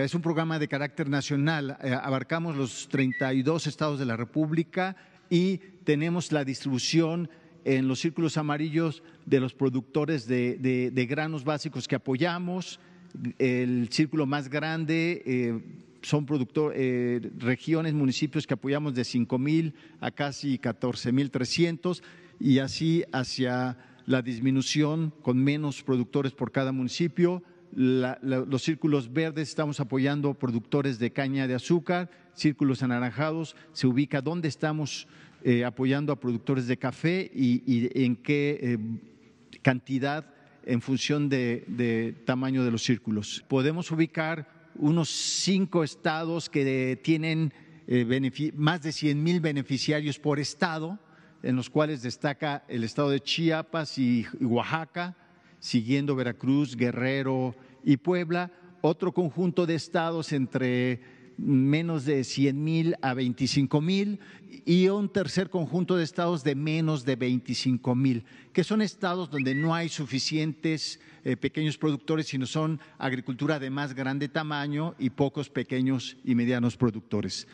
Es un programa de carácter nacional, eh, abarcamos los 32 estados de la República y tenemos la distribución en los círculos amarillos de los productores de, granos básicos que apoyamos. El círculo más grande eh, son eh, regiones, municipios que apoyamos de 5 mil a casi 14 mil 300 y así hacia la disminución con menos productores por cada municipio los círculos verdes estamos apoyando productores de caña de azúcar, círculos anaranjados se ubica dónde estamos eh, apoyando a productores de café y, en qué eh, cantidad en función de, tamaño de los círculos. Podemos ubicar unos cinco estados que tienen eh, más de 100 mil beneficiarios por estado, en los cuales destaca el estado de Chiapas y Oaxaca, siguiendo Veracruz, Guerrero y Puebla, otro conjunto de estados entre menos de 100 mil a 25 mil y un tercer conjunto de estados de menos de 25 mil, que son estados donde no hay suficientes eh, pequeños productores, sino son agricultura de más grande tamaño y pocos pequeños y medianos productores.